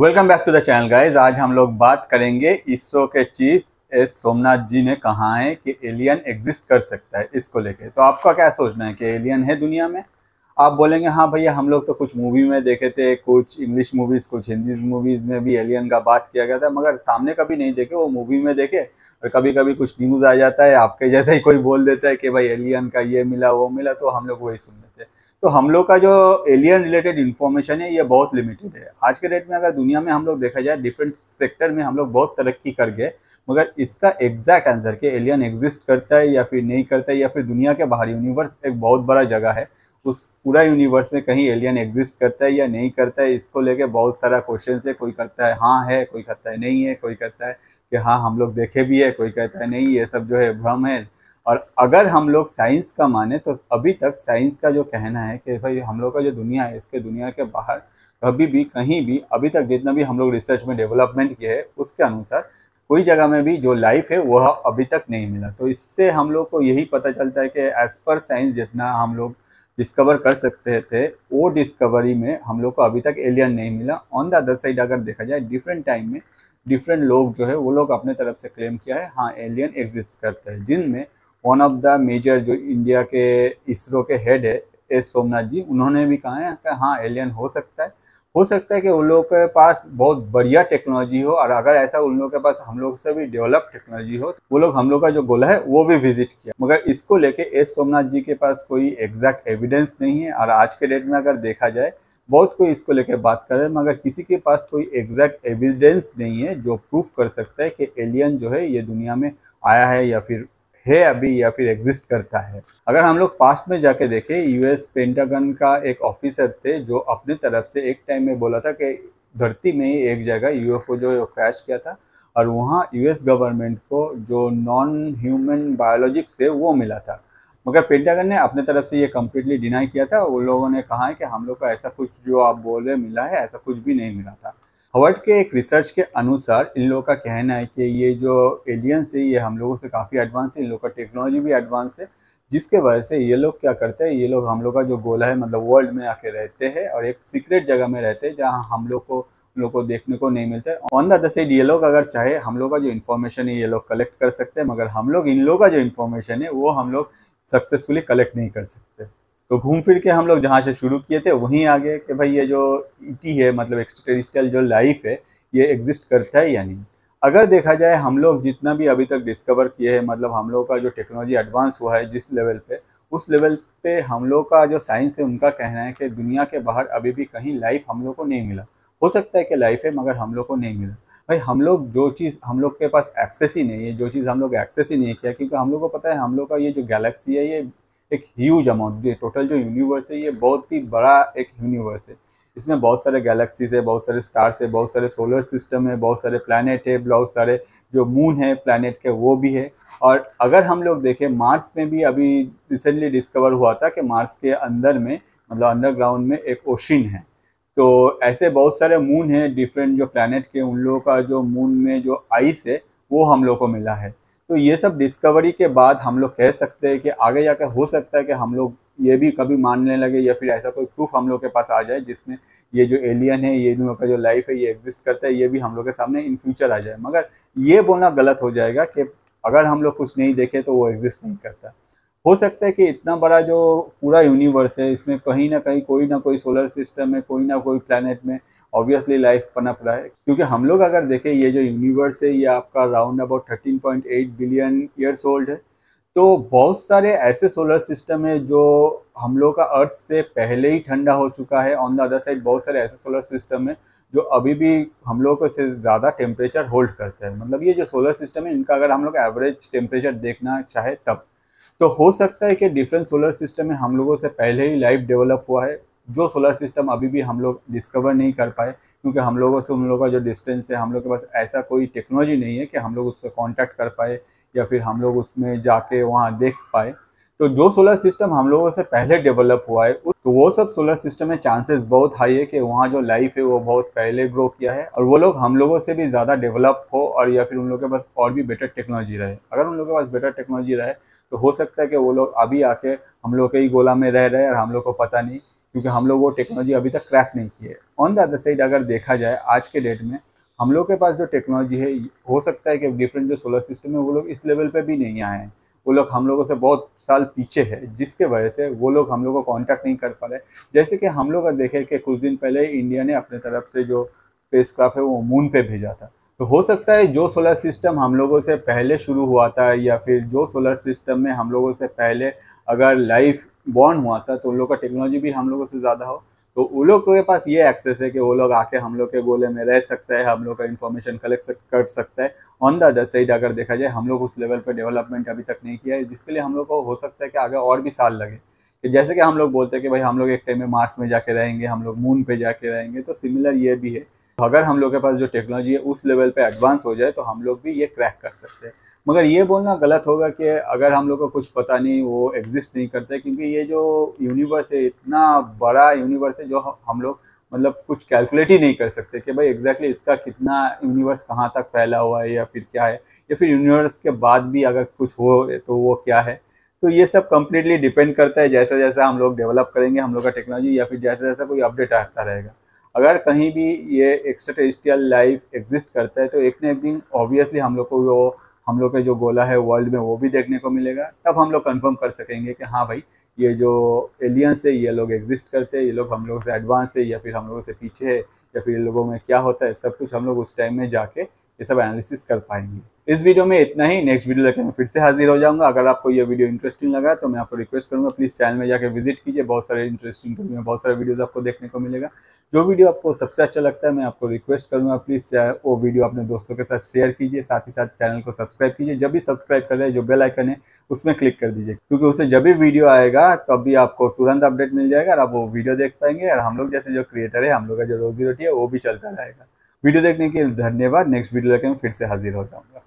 welcome back to the channel guys आज हम लोग बात करेंगे इसरो के चीफ एस सोमनाथ जी ने कहा है कि एलियन एग्जिस्ट कर सकता है इसको लेके तो आपका क्या सोचना है कि एलियन है दुनिया में आप बोलेंगे हाँ भैया हम लोग तो कुछ मूवी में देखे थे कुछ इंग्लिश मूवीज़ कुछ हिंदी मूवीज़ में भी एलियन का बात किया गया था मगर सामने कभी नहीं देखे वो मूवी में देखे और कभी कभी कुछ न्यूज़ आ जाता है आपके जैसे ही कोई बोल देता है कि भाई एलियन का ये मिला वो मिला तो हम लोग वही सुन लेते हैं तो हम लोग का जो एलियन रिलेटेड इन्फॉर्मेशन है ये बहुत लिमिटेड है आज के डेट में अगर दुनिया में हम लोग देखा जाए डिफरेंट सेक्टर में हम लोग बहुत तरक्की कर गए मगर इसका एग्जैक्ट आंसर कि एलियन एग्जिस्ट करता है या फिर नहीं करता है या फिर दुनिया के बाहर यूनिवर्स एक बहुत बड़ा जगह है उस पूरा यूनिवर्स में कहीं एलियन एग्जिस्ट करता है या नहीं करता है इसको लेके बहुत सारा क्वेश्चन है कोई करता है हाँ है कोई करता है नहीं है कोई कहता है कि हाँ हम लोग देखे भी है कोई कहता है नहीं ये सब जो है भ्रम है और अगर हम लोग साइंस का माने तो अभी तक साइंस का जो कहना है कि भाई हम लोग का जो दुनिया है इसके दुनिया के बाहर कभी भी कहीं भी अभी तक जितना भी हम लोग रिसर्च में डेवलपमेंट किया है उसके अनुसार कोई जगह में भी जो लाइफ है वह अभी तक नहीं मिला तो इससे हम लोग को यही पता चलता है कि एज़ पर साइंस जितना हम लोग डिस्कवर कर सकते थे वो डिस्कवरी में हम लोग को अभी तक एलियन नहीं मिला ऑन द अदर साइड अगर देखा जाए डिफरेंट टाइम में डिफरेंट लोग जो है वो लोग अपने तरफ से क्लेम किया है हाँ एलियन एग्जिस्ट करते हैं जिनमें वन ऑफ द मेजर जो इंडिया के इसरो के हेड है एस सोमनाथ जी उन्होंने भी कहा है कि हाँ एलियन हो सकता है हो सकता है कि उन लोगों के पास बहुत बढ़िया टेक्नोलॉजी हो और अगर ऐसा उन लोगों के पास हम लोग से भी डेवलप टेक्नोलॉजी हो तो वो लोग हम लोग का जो गोला है वो भी विजिट किया मगर इसको लेके एस सोमनाथ जी के पास कोई एग्जैक्ट एविडेंस नहीं है और आज के डेट में अगर देखा जाए बहुत कोई इसको लेके बात कर रहे हैं मगर किसी के पास कोई एग्जैक्ट एविडेंस नहीं है जो प्रूफ कर सकता है कि एलियन जो है ये दुनिया में आया है या फिर है अभी या फिर एग्जिस्ट करता है अगर हम लोग पास्ट में जाके देखें यूएस पेंटागन का एक ऑफिसर थे जो अपने तरफ से एक टाइम में बोला था कि धरती में ही एक जगह यूएफओ जो क्रैश किया था और वहाँ यूएस गवर्नमेंट को जो नॉन ह्यूमन बायोलॉजिक से वो मिला था मगर पेंटागन ने अपने तरफ से ये कम्प्लीटली डिनाई किया था उन लोगों ने कहा है कि हम लोग का ऐसा कुछ जो आप बोल रहे मिला है ऐसा कुछ भी नहीं मिला था हवर्ड के एक रिसर्च के अनुसार इन लोगों का कहना है कि ये जो एलियंस है ये हम लोगों से काफ़ी एडवांस है इन लोग का टेक्नोलॉजी भी एडवांस है जिसके वजह से ये लोग क्या करते हैं ये लोग हम लोग का जो गोला है मतलब वर्ल्ड में आके रहते हैं और एक सीक्रेट जगह में रहते हैं जहाँ हम लोग को लोग को देखने को नहीं मिलता है ऑन द अदर साइड ये लोग अगर चाहे हम लोग का जो इन्फॉर्मेशन है ये लोग कलेक्ट कर सकते हैं मगर हम लोग इन लोग का जो इन्फॉर्मेशन है वो हम लोग सक्सेसफुली कलेक्ट नहीं कर सकते तो घूम फिर के हम लोग जहाँ से शुरू किए थे वहीं आ गए कि भाई ये जो ईटी e है मतलब एक्सट्रेडिस्टल जो लाइफ है ये एग्जिस्ट करता है या नहीं अगर देखा जाए हम लोग जितना भी अभी तक डिस्कवर किए हैं मतलब हम लोग का जो टेक्नोलॉजी एडवांस हुआ है जिस लेवल पे उस लेवल पे हम लोग का जो साइंस है उनका कहना है कि दुनिया के बाहर अभी भी कहीं लाइफ हम लोग को नहीं मिला हो सकता है कि लाइफ है मगर हम लोग को नहीं मिला भाई हम लोग जो चीज़ हम लोग के पास एक्सेस ही नहीं है जो चीज़ हम लोग एक्सेस ही नहीं किया क्योंकि हम लोग को पता है हम लोग का ये जो गैलेक्सी है ये एक ह्यूज अमाउंट टोटल जो यूनिवर्स है ये बहुत ही बड़ा एक यूनिवर्स है इसमें बहुत सारे गैलेक्सीज है बहुत सारे स्टार्स है बहुत सारे सोलर सिस्टम है बहुत सारे प्लानट है बहुत सारे जो मून है प्लानट के वो भी है और अगर हम लोग देखें मार्स में भी अभी रिसेंटली डिस्कवर हुआ था कि मार्स के अंदर में मतलब अंडरग्राउंड में एक ओशिन है तो ऐसे बहुत सारे मून हैं डिफरेंट जो प्लानट के उन लोगों का जो मून में जो आइस है वो हम लोग को मिला है तो ये सब डिस्कवरी के बाद हम लोग कह सकते हैं कि आगे जाकर हो सकता है कि हम लोग ये भी कभी मानने लगे या फिर ऐसा कोई प्रूफ हम लोग के पास आ जाए जिसमें ये जो एलियन है ये लोग का जो लाइफ है ये एग्जिस्ट करता है ये भी हम लोग के सामने इन फ्यूचर आ जाए मगर ये बोलना गलत हो जाएगा कि अगर हम लोग कुछ नहीं देखे तो वो एग्जिस्ट नहीं करता हो सकता है कि इतना बड़ा जो पूरा यूनिवर्स है इसमें कहीं ना कहीं कोई ना कोई सोलर सिस्टम है कोई ना कोई प्लानट में ऑब्वियसली लाइफ पनप रहा है क्योंकि हम लोग अगर देखें ये जो यूनिवर्स है ये आपका round about 13.8 billion years old है तो बहुत सारे ऐसे सोलर सिस्टम है जो हम लोग का अर्थ से पहले ही ठंडा हो चुका है ऑन द अदर साइड बहुत सारे ऐसे सोलर सिस्टम है जो अभी भी हम लोग से ज़्यादा टेम्परेचर होल्ड करते हैं मतलब ये जो सोलर सिस्टम है इनका अगर हम लोग एवरेज टेम्परेचर देखना चाहे तब तो हो सकता है कि डिफरेंट सोलर सिस्टम में हम लोगों से पहले ही लाइफ डेवलप हुआ है जो सोलर सिस्टम अभी भी हम लोग डिस्कवर नहीं कर पाए क्योंकि हम लोगों से उन लोगों का जो डिस्टेंस है हम लोग के पास ऐसा कोई टेक्नोलॉजी नहीं है कि हम लोग उससे कॉन्टैक्ट कर पाए या फिर हम लोग उसमें जाके वहाँ देख पाए तो जो सोलर सिस्टम हम लोगों से पहले डेवलप हुआ है तो वो सब सोलर सिस्टम में चांसेस बहुत हाई है कि वहाँ जो लाइफ है वो बहुत पहले ग्रो किया है और वो लोग हम लोगों से भी ज़्यादा डेवलप हो और या फिर उन लोगों के पास और भी बेटर टेक्नोलॉजी रहे अगर उन लोगों के पास बेटर टेक्नोलॉजी रहे तो हो सकता है कि वो लोग अभी आके हम लोग के ही गोला में रह रहे हैं और हम लोग को पता नहीं क्योंकि हम लोग वो टेक्नोलॉजी अभी तक क्रैक नहीं की है ऑन द अदर साइड अगर देखा जाए आज के डेट में हम लोग के पास जो टेक्नोलॉजी है हो सकता है कि डिफरेंट जो सोलर सिस्टम है वो लोग इस लेवल पर भी नहीं आए हैं वो लोग हम लोगों से बहुत साल पीछे है जिसके वजह से वो लोग हम लोगों को कॉन्टैक्ट नहीं कर पा रहे जैसे कि हम लोग देखें कि कुछ दिन पहले इंडिया ने अपने तरफ से जो स्पेस क्राफ्ट है वो मून पे भेजा था तो हो सकता है जो सोलर सिस्टम हम लोगों से पहले शुरू हुआ था या फिर जो सोलर सिस्टम में हम लोगों से पहले अगर लाइफ बॉर्न हुआ था तो उन लोग का टेक्नोलॉजी भी हम लोगों से ज़्यादा हो तो उन लोगों के पास ये एक्सेस है कि वो लोग आके हम लोग के गोले में रह सकता है हम लोग का इन्फॉर्मेशन कलेक्ट कर सकता है ऑन द अदर साइड अगर देखा जाए हम लोग उस लेवल पर डेवलपमेंट अभी तक नहीं किया है जिसके लिए हम लोग को हो सकता है कि आगे और भी साल लगे कि जैसे कि हम लोग बोलते हैं कि भाई हम लोग एक टाइम में मार्स में जाके रहेंगे हम लोग मून पे जाके रहेंगे तो सिमिलर ये भी है अगर हम लोग के पास जो टेक्नोलॉजी है उस लेवल पे एडवांस हो जाए तो हम लोग भी ये क्रैक कर सकते हैं मगर ये बोलना गलत होगा कि अगर हम लोग को कुछ पता नहीं वो एग्जिस्ट नहीं करते क्योंकि ये जो यूनिवर्स है इतना बड़ा यूनिवर्स है जो हम लोग मतलब कुछ कैलकुलेट ही नहीं कर सकते कि भाई एग्जैक्टली exactly इसका कितना यूनिवर्स कहाँ तक फैला हुआ है या फिर क्या है या फिर यूनिवर्स के बाद भी अगर कुछ हो तो वो क्या है तो ये सब कम्प्लीटली डिपेंड करता है जैसा जैसा हम लोग डेवलप करेंगे हम लोग का टेक्नोलॉजी या फिर जैसा जैसा कोई अपडेट आता रहेगा अगर कहीं भी ये एक्स्ट्रा टेरिस्ट्रियल लाइफ एग्जिस्ट करता है तो एक ना एक दिन ऑब्वियसली हम लोग को वो हम लोग का जो गोला है वर्ल्ड में वो भी देखने को मिलेगा तब हम लोग कन्फर्म कर सकेंगे कि हाँ भाई ये जो एलियंस है ये लोग एग्जिस्ट करते हैं ये लोग हम लोगों से एडवांस है या फिर हम लोगों से पीछे है या फिर ये लोगों में क्या होता है सब कुछ हम लोग उस टाइम में जाके ये सब एनालिसिस कर पाएंगे इस वीडियो में इतना ही नेक्स्ट वीडियो लेकर मैं फिर से हाजिर हो जाऊंगा अगर आपको ये वीडियो इंटरेस्टिंग लगा तो मैं आपको रिक्वेस्ट करूंगा प्लीज़ चैनल में जाकर विजिट कीजिए बहुत सारे इंटरेस्टिंग में बहुत सारे वीडियोस आपको देखने को मिलेगा जो वीडियो आपको सबसे अच्छा लगता है मैं आपको रिक्वेस्ट करूंगा प्लीज़ वो वीडियो अपने दोस्तों के साथ शेयर कीजिए साथ ही साथ चैनल को सब्सक्राइब कीजिए जब भी सब्सक्राइब कर रहे जो बेल आइकन है उसमें क्लिक कर दीजिए क्योंकि उससे जब भी वीडियो आएगा तब भी आपको तुरंत अपडेट मिल जाएगा और आप वो वीडियो देख पाएंगे और हम लोग जैसे जो क्रिएटर है हम लोग का जो रोजी रोटी है वो भी चलता रहेगा वीडियो देखने के लिए धन्यवाद नेक्स्ट वीडियो लेकर मैं फिर से हाजिर हो जाऊँगा